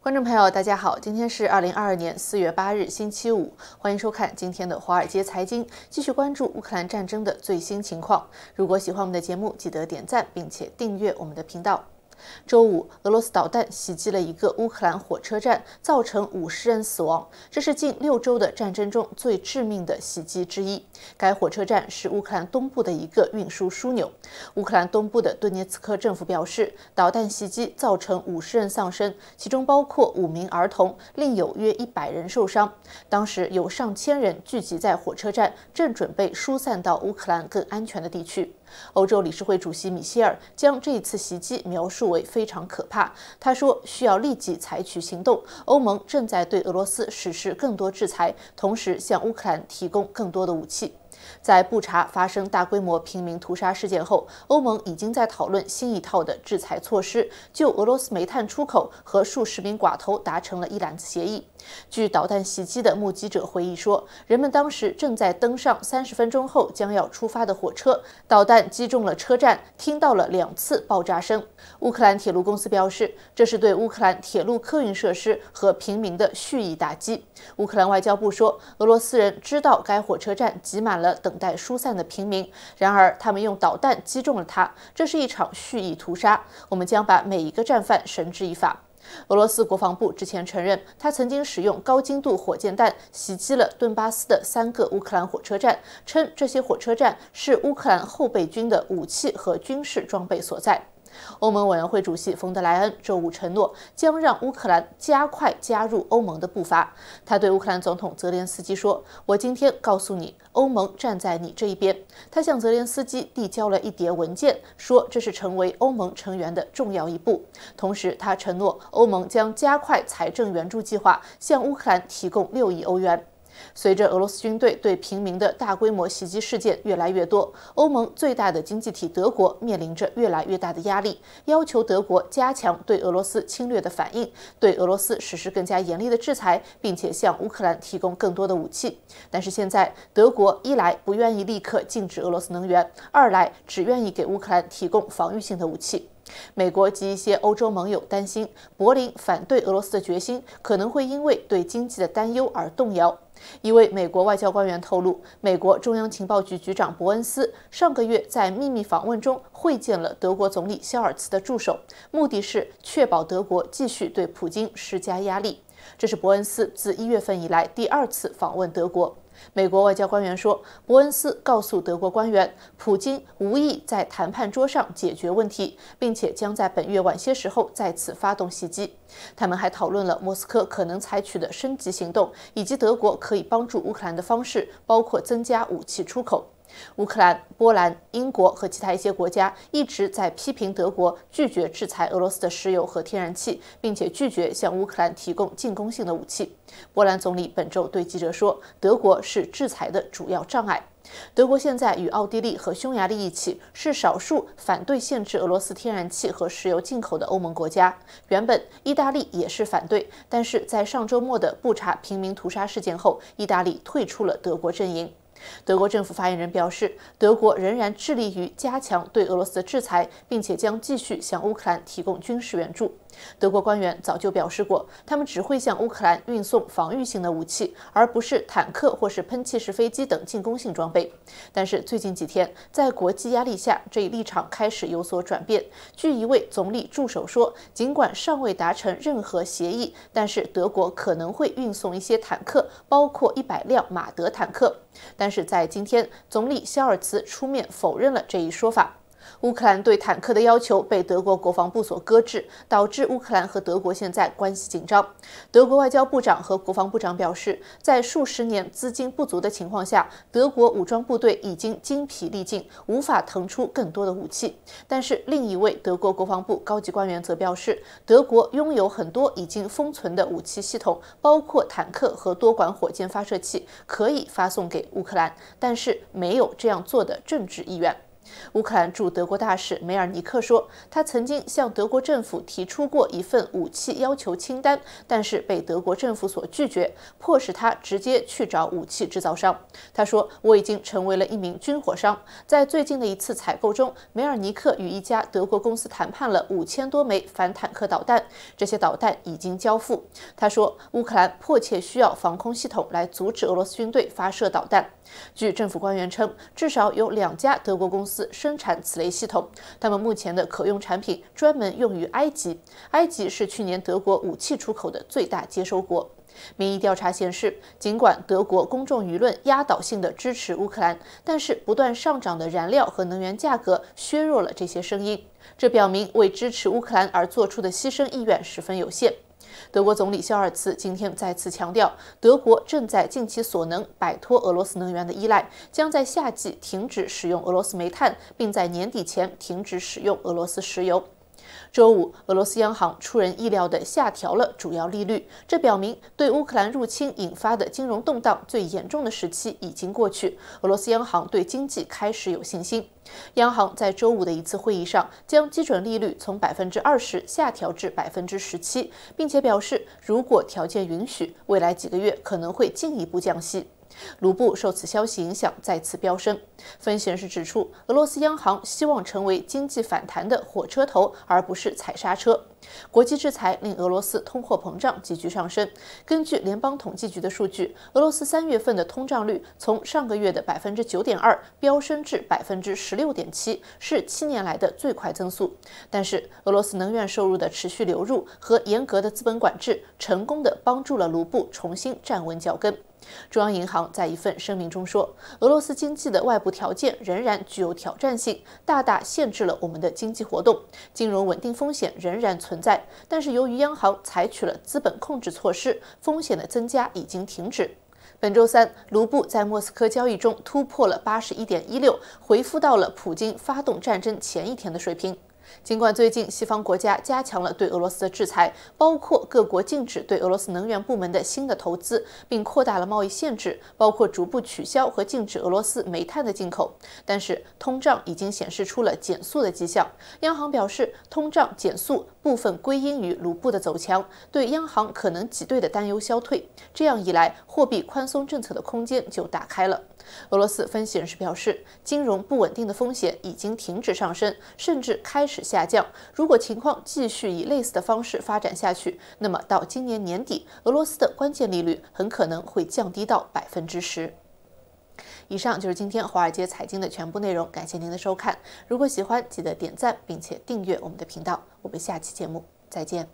观众朋友，大家好，今天是二零二二年四月八日，星期五，欢迎收看今天的《华尔街财经》，继续关注乌克兰战争的最新情况。如果喜欢我们的节目，记得点赞并且订阅我们的频道。周五，俄罗斯导弹袭击了一个乌克兰火车站，造成五十人死亡，这是近六周的战争中最致命的袭击之一。该火车站是乌克兰东部的一个运输枢纽。乌克兰东部的顿涅茨克政府表示，导弹袭击造成五十人丧生，其中包括五名儿童，另有约一百人受伤。当时有上千人聚集在火车站，正准备疏散到乌克兰更安全的地区。欧洲理事会主席米歇尔将这次袭击描述为非常可怕。他说：“需要立即采取行动。欧盟正在对俄罗斯实施更多制裁，同时向乌克兰提供更多的武器。”在布查发生大规模平民屠杀事件后，欧盟已经在讨论新一套的制裁措施，就俄罗斯煤炭出口和数十名寡头达成了一揽子协议。据导弹袭击的目击者回忆说，人们当时正在登上三十分钟后将要出发的火车，导弹击中了车站，听到了两次爆炸声。乌克兰铁路公司表示，这是对乌克兰铁路客运设施和平民的蓄意打击。乌克兰外交部说，俄罗斯人知道该火车站挤满了。等待疏散的平民，然而他们用导弹击中了他。这是一场蓄意屠杀。我们将把每一个战犯绳之以法。俄罗斯国防部之前承认，他曾经使用高精度火箭弹袭击了顿巴斯的三个乌克兰火车站，称这些火车站是乌克兰后备军的武器和军事装备所在。欧盟委员会主席冯德莱恩周五承诺，将让乌克兰加快加入欧盟的步伐。他对乌克兰总统泽连斯基说：“我今天告诉你，欧盟站在你这一边。”他向泽连斯基递交了一叠文件，说这是成为欧盟成员的重要一步。同时，他承诺欧盟将加快财政援助计划，向乌克兰提供六亿欧元。随着俄罗斯军队对平民的大规模袭击事件越来越多，欧盟最大的经济体德国面临着越来越大的压力，要求德国加强对俄罗斯侵略的反应，对俄罗斯实施更加严厉的制裁，并且向乌克兰提供更多的武器。但是现在，德国一来不愿意立刻禁止俄罗斯能源，二来只愿意给乌克兰提供防御性的武器。美国及一些欧洲盟友担心，柏林反对俄罗斯的决心可能会因为对经济的担忧而动摇。一位美国外交官员透露，美国中央情报局局长伯恩斯上个月在秘密访问中会见了德国总理肖尔茨的助手，目的是确保德国继续对普京施加压力。这是伯恩斯自一月份以来第二次访问德国。美国外交官员说，伯恩斯告诉德国官员，普京无意在谈判桌上解决问题，并且将在本月晚些时候再次发动袭击。他们还讨论了莫斯科可能采取的升级行动，以及德国可以帮助乌克兰的方式，包括增加武器出口。乌克兰、波兰、英国和其他一些国家一直在批评德国拒绝制裁俄罗斯的石油和天然气，并且拒绝向乌克兰提供进攻性的武器。波兰总理本周对记者说：“德国是制裁的主要障碍。”德国现在与奥地利和匈牙利一起是少数反对限制俄罗斯天然气和石油进口的欧盟国家。原本意大利也是反对，但是在上周末的布查平民屠杀事件后，意大利退出了德国阵营。德国政府发言人表示，德国仍然致力于加强对俄罗斯的制裁，并且将继续向乌克兰提供军事援助。德国官员早就表示过，他们只会向乌克兰运送防御性的武器，而不是坦克或是喷气式飞机等进攻性装备。但是最近几天，在国际压力下，这一立场开始有所转变。据一位总理助手说，尽管尚未达成任何协议，但是德国可能会运送一些坦克，包括一百辆马德坦克。但是在今天，总理肖尔茨出面否认了这一说法。乌克兰对坦克的要求被德国国防部所搁置，导致乌克兰和德国现在关系紧张。德国外交部长和国防部长表示，在数十年资金不足的情况下，德国武装部队已经精疲力尽，无法腾出更多的武器。但是，另一位德国国防部高级官员则表示，德国拥有很多已经封存的武器系统，包括坦克和多管火箭发射器，可以发送给乌克兰，但是没有这样做的政治意愿。乌克兰驻德国大使梅尔尼克说，他曾经向德国政府提出过一份武器要求清单，但是被德国政府所拒绝，迫使他直接去找武器制造商。他说：“我已经成为了一名军火商。”在最近的一次采购中，梅尔尼克与一家德国公司谈判了五千多枚反坦克导弹，这些导弹已经交付。他说：“乌克兰迫切需要防空系统来阻止俄罗斯军队发射导弹。”据政府官员称，至少有两家德国公司。生产此类系统，他们目前的可用产品专门用于埃及。埃及是去年德国武器出口的最大接收国。民意调查显示，尽管德国公众舆论压倒性的支持乌克兰，但是不断上涨的燃料和能源价格削弱了这些声音。这表明为支持乌克兰而做出的牺牲意愿十分有限。德国总理肖尔茨今天再次强调，德国正在尽其所能摆脱俄罗斯能源的依赖，将在夏季停止使用俄罗斯煤炭，并在年底前停止使用俄罗斯石油。周五，俄罗斯央行出人意料地下调了主要利率，这表明对乌克兰入侵引发的金融动荡最严重的时期已经过去。俄罗斯央行对经济开始有信心。央行在周五的一次会议上，将基准利率从百分之二十下调至百分之十七，并且表示，如果条件允许，未来几个月可能会进一步降息。卢布受此消息影响再次飙升。分析人士指出，俄罗斯央行希望成为经济反弹的火车头，而不是踩刹车。国际制裁令俄罗斯通货膨胀急剧上升。根据联邦统计局的数据，俄罗斯三月份的通胀率从上个月的百分之九点二飙升至百分之十六点七，是七年来的最快增速。但是，俄罗斯能源收入的持续流入和严格的资本管制，成功的帮助了卢布重新站稳脚跟。中央银行在一份声明中说，俄罗斯经济的外部条件仍然具有挑战性，大大限制了我们的经济活动。金融稳定风险仍然存在，但是由于央行采取了资本控制措施，风险的增加已经停止。本周三，卢布在莫斯科交易中突破了八十一点一六，回复到了普京发动战争前一天的水平。尽管最近西方国家加强了对俄罗斯的制裁，包括各国禁止对俄罗斯能源部门的新的投资，并扩大了贸易限制，包括逐步取消和禁止俄罗斯煤炭的进口，但是通胀已经显示出了减速的迹象。央行表示，通胀减速部分归因于卢布的走强，对央行可能挤兑的担忧消退，这样一来，货币宽松政策的空间就打开了。俄罗斯分析人士表示，金融不稳定的风险已经停止上升，甚至开始下降。如果情况继续以类似的方式发展下去，那么到今年年底，俄罗斯的关键利率很可能会降低到百分之十。以上就是今天华尔街财经的全部内容，感谢您的收看。如果喜欢，记得点赞并且订阅我们的频道。我们下期节目再见。